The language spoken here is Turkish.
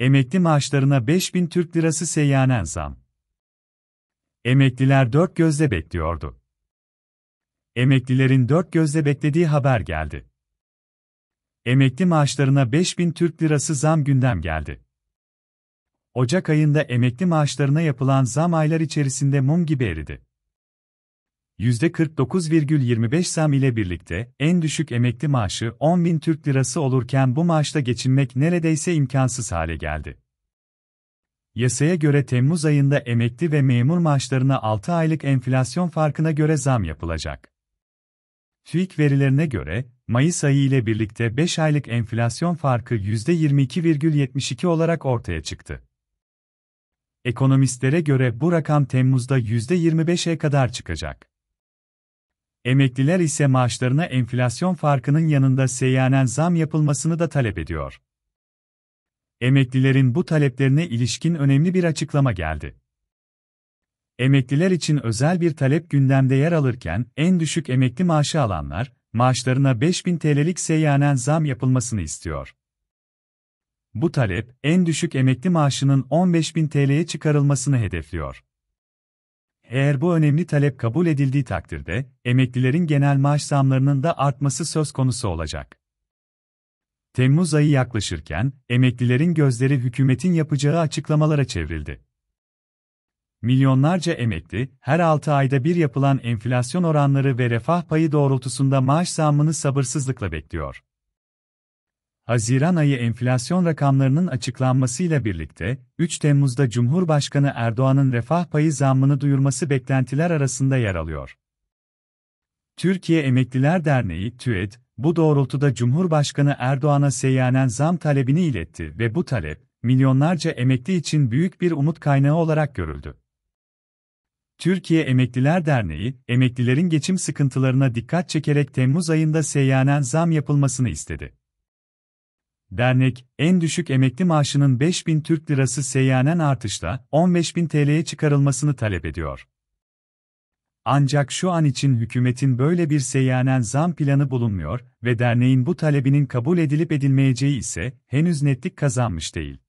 Emekli maaşlarına 5000 Türk lirası seyyanen zam. Emekliler dört gözle bekliyordu. Emeklilerin dört gözle beklediği haber geldi. Emekli maaşlarına 5000 Türk lirası zam gündem geldi. Ocak ayında emekli maaşlarına yapılan zam aylar içerisinde mum gibi eridi. %49,25 zam ile birlikte en düşük emekli maaşı 10 bin Türk Lirası olurken bu maaşla geçinmek neredeyse imkansız hale geldi. Yasaya göre Temmuz ayında emekli ve memur maaşlarına 6 aylık enflasyon farkına göre zam yapılacak. TÜİK verilerine göre, Mayıs ayı ile birlikte 5 aylık enflasyon farkı %22,72 olarak ortaya çıktı. Ekonomistlere göre bu rakam Temmuz'da %25'e kadar çıkacak. Emekliler ise maaşlarına enflasyon farkının yanında seyyanen zam yapılmasını da talep ediyor. Emeklilerin bu taleplerine ilişkin önemli bir açıklama geldi. Emekliler için özel bir talep gündemde yer alırken en düşük emekli maaşı alanlar maaşlarına 5000 TL'lik seyyanen zam yapılmasını istiyor. Bu talep en düşük emekli maaşının 15000 TL'ye çıkarılmasını hedefliyor. Eğer bu önemli talep kabul edildiği takdirde, emeklilerin genel maaş zamlarının da artması söz konusu olacak. Temmuz ayı yaklaşırken, emeklilerin gözleri hükümetin yapacağı açıklamalara çevrildi. Milyonlarca emekli, her 6 ayda bir yapılan enflasyon oranları ve refah payı doğrultusunda maaş zammını sabırsızlıkla bekliyor. Haziran ayı enflasyon rakamlarının açıklanmasıyla birlikte, 3 Temmuz'da Cumhurbaşkanı Erdoğan'ın refah payı zammını duyurması beklentiler arasında yer alıyor. Türkiye Emekliler Derneği, TÜED, bu doğrultuda Cumhurbaşkanı Erdoğan'a seyyanen zam talebini iletti ve bu talep, milyonlarca emekli için büyük bir umut kaynağı olarak görüldü. Türkiye Emekliler Derneği, emeklilerin geçim sıkıntılarına dikkat çekerek Temmuz ayında seyyanen zam yapılmasını istedi. Dernek, en düşük emekli maaşının 5000 Türk Lirası seyyanen artışla 15000 TL'ye çıkarılmasını talep ediyor. Ancak şu an için hükümetin böyle bir seyyanen zam planı bulunmuyor ve derneğin bu talebinin kabul edilip edilmeyeceği ise henüz netlik kazanmış değil.